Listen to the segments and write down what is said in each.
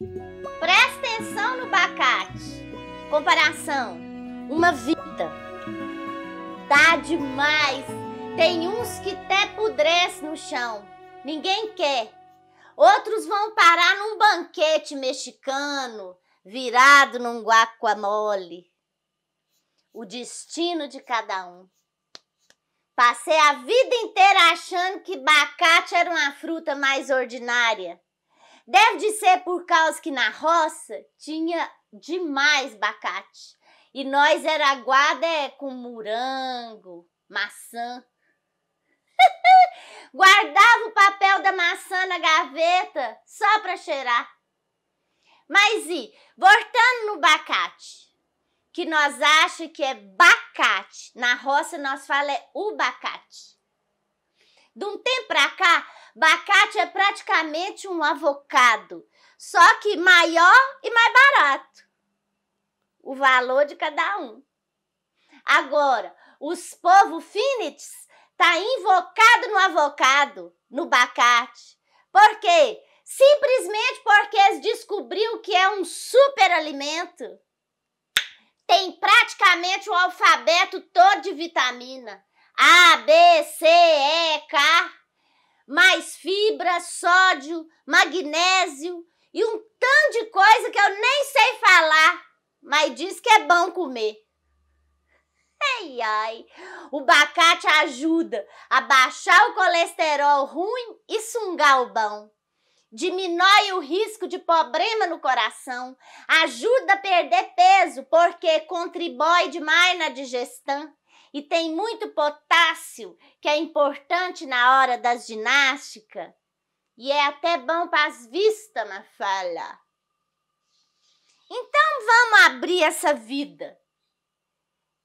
Presta atenção no bacate. Comparação. Uma vida. Tá demais. Tem uns que até pudrece no chão. Ninguém quer. Outros vão parar num banquete mexicano, virado num guacamole. O destino de cada um. Passei a vida inteira achando que bacate era uma fruta mais ordinária. Deve de ser por causa que na roça tinha demais abacate. E nós era guarda é, com morango, maçã. Guardava o papel da maçã na gaveta só para cheirar. Mas e, voltando no abacate, que nós acha que é bacate. Na roça nós fala é o bacate. De um tempo pra cá, abacate é praticamente um avocado, só que maior e mais barato. O valor de cada um. Agora, os povos finites tá invocado no avocado, no abacate. Por quê? Simplesmente porque eles descobriu que é um super alimento. Tem praticamente o alfabeto todo de vitamina. A, B, C, E, mais fibra, sódio, magnésio e um tanto de coisa que eu nem sei falar, mas diz que é bom comer. Ai, ai, o abacate ajuda a baixar o colesterol ruim e sungar o bom. Diminui o risco de problema no coração, ajuda a perder peso porque contribui demais na digestão e tem muito potássio, que é importante na hora das ginásticas. E é até bom para as vistas, na fala. Então vamos abrir essa vida.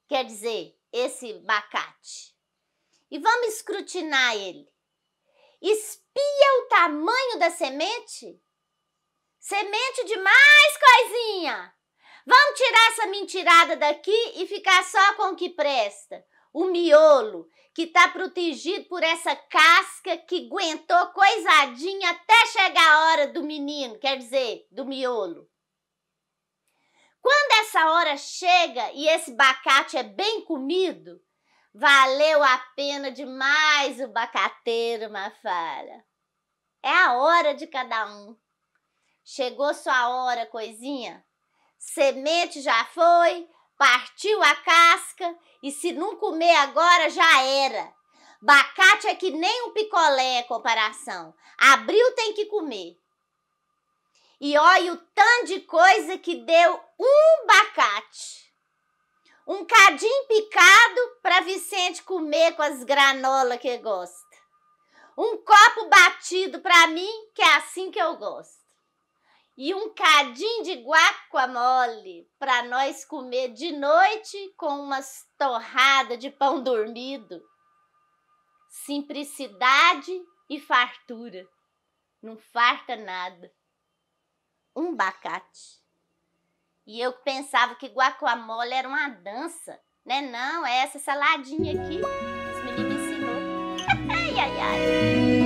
Quer dizer, esse bacate. E vamos escrutinar ele. Espia o tamanho da semente? Semente de mais coisinha! Vamos tirar essa mentirada daqui e ficar só com o que presta o miolo, que está protegido por essa casca que aguentou coisadinha até chegar a hora do menino, quer dizer, do miolo. Quando essa hora chega e esse bacate é bem comido, valeu a pena demais o bacateiro, Mafara. É a hora de cada um. Chegou sua hora, coisinha. Semente já foi, Partiu a casca e se não comer agora já era. Bacate é que nem um picolé é comparação. Abril tem que comer. E olha o tanto de coisa que deu um bacate. Um cadinho picado para Vicente comer com as granola que gosta. Um copo batido para mim, que é assim que eu gosto e um cadinho de guacamole para nós comer de noite com umas torrada de pão dormido. Simplicidade e fartura. Não farta nada. Um bacate. E eu pensava que guacamole era uma dança. Né não, é essa saladinha aqui. Os meninos me ensinou. ai, ai, ai.